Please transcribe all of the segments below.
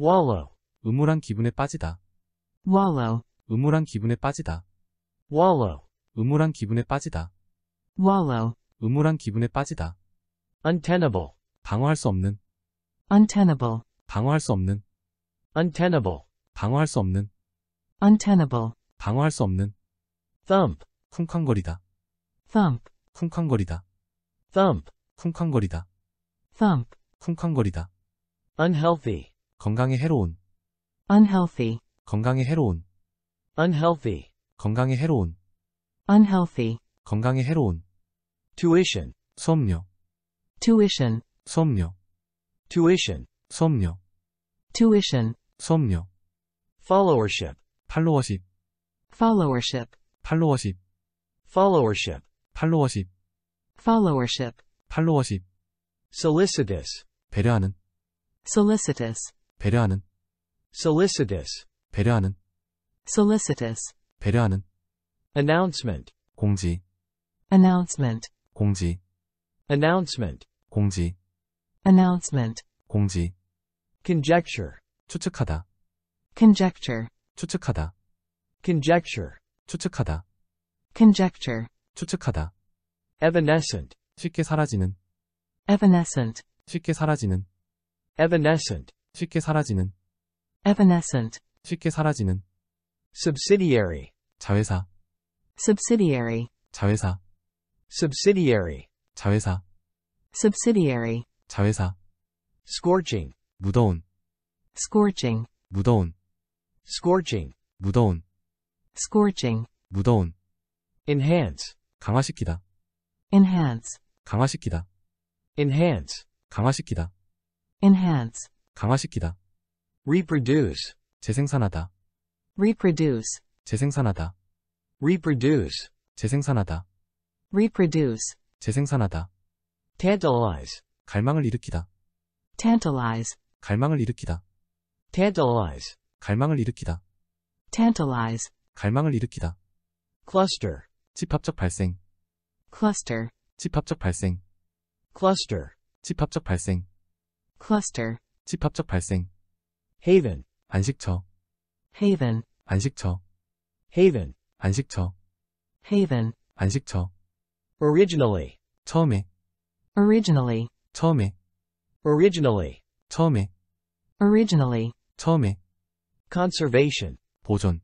wallow 음울한 기분에 빠지다 wallow 음울한 기분에 빠지다 wallow 음울한 기분에 빠지다 wallow 음울한 기분에 빠지다 untenable 방어할 수 없는 untenable 방어할 수 없는 untenable 방어할 수 없는 untenable 방어할 수 없는 thump 쿵쾅거리다 thump 쿵쾅거리다 thump 쿵쾅거리다 thump 쿵쾅거리다 unhealthy 건강에 해로운 unhealthy 건강에 해로운 unhealthy 건강에 해로운 unhealthy 건강에 해로운 tuition 수업료 tuition 수업료 tuition 수업료 tuition 수업료 followership 팔로워십 followership 팔로워십 followership 팔로워십 followership 팔로워십 solicitous 배려하는 solicitous 배려하는 solicitous 배려하는 solicitous 배려하는 announcement 공지 announcement 공지 announcement 공지 announcement 공지 conjecture 추측하다 conjecture 추측하다 conjecture 추측하다 conjecture 추측하다 evanescent 쉽게 사라지는 evanescent 쉽게 사라지는 evanescent 쉽게 사라지는 evanescent 쉽게 사라지는 subsidiary 자회사 subsidiary 자회사 subsidiary 자회사 subsidiary 자회사 scorching 무더운 scorching 무더운 scorching 무더운 scorching 무더운 enhance 강화시키다 enhance 강화시키다 enhance 강화시키다 enhance 강화시키다. reproduce 재생산하다. reproduce 재생산하다. reproduce 재생산하다. reproduce 재생산하다. tantalize 갈망을 일으키다. tantalize 갈망을 일으키다. tantalize 갈망을 일으키다. tantalize 갈망을 일으키다. cluster 집합적 발생 cluster 집합적 발생 cluster 집합적 발생 cluster 집합적 발생 haven 안식처 haven 안식처 haven 안식처 haven 안식처 originally 처음에 originally 처음에 originally 처음에 originally 처음에 conservation 보존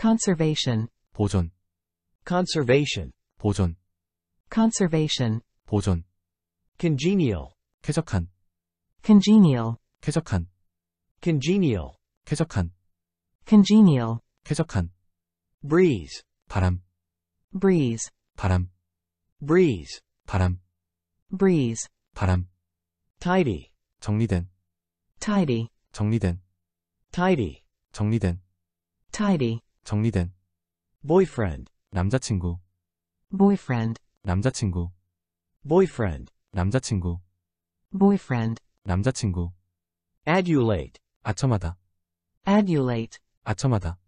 conservation 보존 conservation 보존 conservation 보존 congenial 쾌적한 congenial 쾌적한 congenial 쾌적한 congenial 쾌적한 breeze 바람 breeze 바람 breeze 바람 breeze 바람 tidy 정리된 tidy 정리된 tidy 정리된 tidy 정리된 boyfriend 남자친구 boyfriend 남자친구 boyfriend 남자친구 boyfriend 남자친구 adulate 아첨하다 adulate 아첨하다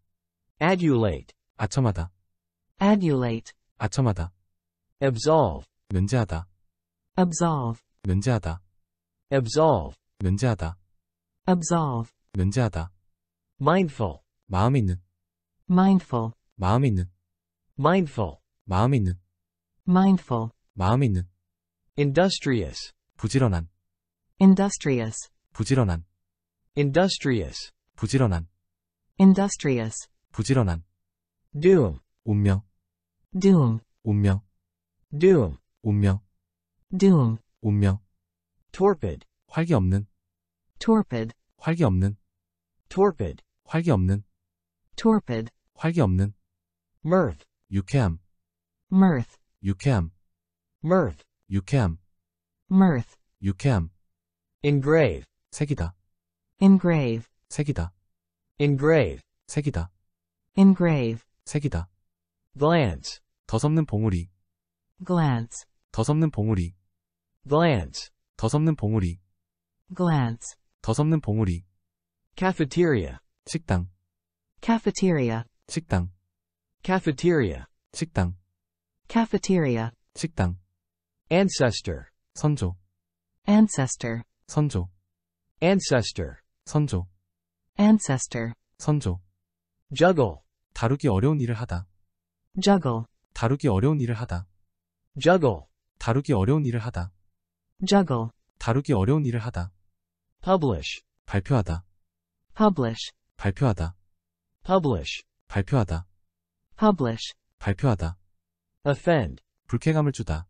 adulate 아첨하다 adulate 아첨하다 absolve 면제하다 absolve 면제하다 absolve 면제하다 absolve 면제하다 mindful 마음이 있는 mindful 마음이 있는 mindful 마음이 있는 mindful 마음이 있는 industrious 부지런한 industrious 부지런한 industrious 부지런한 industrious 부지런한 doom 운명 doom 운명 doom 운명 doom 운명 torpid 활기 없는 torpid 활기 없는 torpid 활기 없는 torpid 활기 없는 mirth 유쾌함 mirth 유쾌함 mirth 유쾌함 mirth 유쾌함 engrave 새기다 engrave 새기다 engrave 새기다 engrave 새기다 glance 더섭는 봉우리 glance 더섭는 봉우리 glance 더섭는 봉우리 glance 더섭는 봉우리 cafeteria 식당 cafeteria 식당 cafeteria 식당 cafeteria 식당 ancestor 선조 ancestor 선조 ancestor 선조 ancestor 선조 juggle 다루기 어려운 일을 하다 juggle 다루기 어려운 일을 하다 juggle 다루기 어려운 일을 하다 juggle 다루기 어려운 일을 하다 publish 발표하다 publish 발표하다 publish 발표하다 publish 발표하다 offend 불쾌감을 주다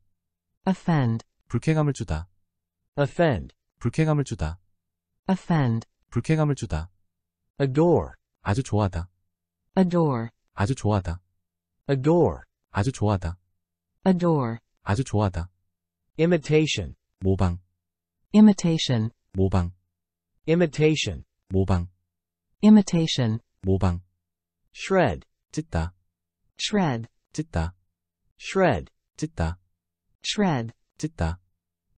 offend 불쾌감을 주다 offend 불쾌감을 주다. offend. 불쾌감을 주다. adore. 아주 좋아하다. adore. 아주 좋아하다. adore. 아주 좋아하다. adore. 아주 좋아하다. imitation. 모방. imitation. 모방. imitation. 모방. imitation. 모방. shred. 찢다. shred. 찢다. shred. 찢다. shred. 찢다.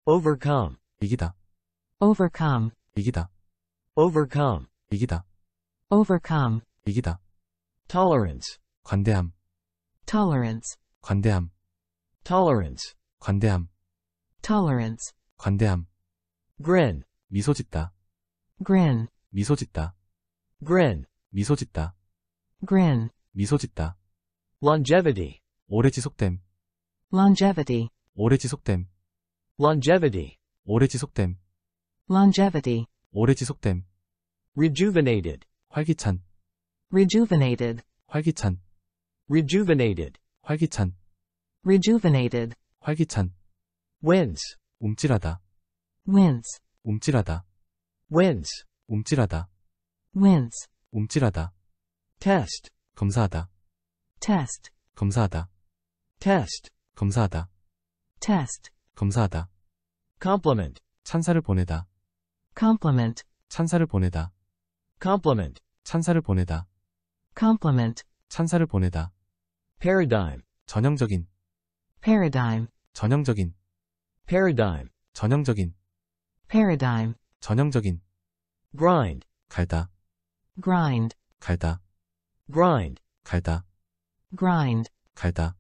overcome. 이기다. overcome 이기다 overcome 이기다 overcome 이기다 tolerance 관대함 tolerance 관대함 tolerance 관대함 tolerance 관대함 grin 미소 짓다 grin 미소 짓다 grin 미소 짓다 grin 미소 짓다 longevity 오래 지속됨 longevity 오래 지속됨 longevity 오래 지속됨 longevity, 오래 지속됨, rejuvenated, 활기찬, rejuvenated, 활기찬, rejuvenated, 활기찬, rejuvenated, 활기찬, wins, 움찔하다, wins, 움찔하다, wins, 움찔하다, wins, 움찔하다, test, 검사하다, test, 검사하다, test, 검사하다, test, 검사하다, compliment, 찬사를 보내다, compliment 찬사를 보내다 compliment 찬사를 보내다 compliment 찬사를 보내다 paradigm 전형적인 paradigm 전형적인 paradigm 전형적인 paradigm 전형적인 grind 갈다 grind 갈다 grind 갈다 grind 갈다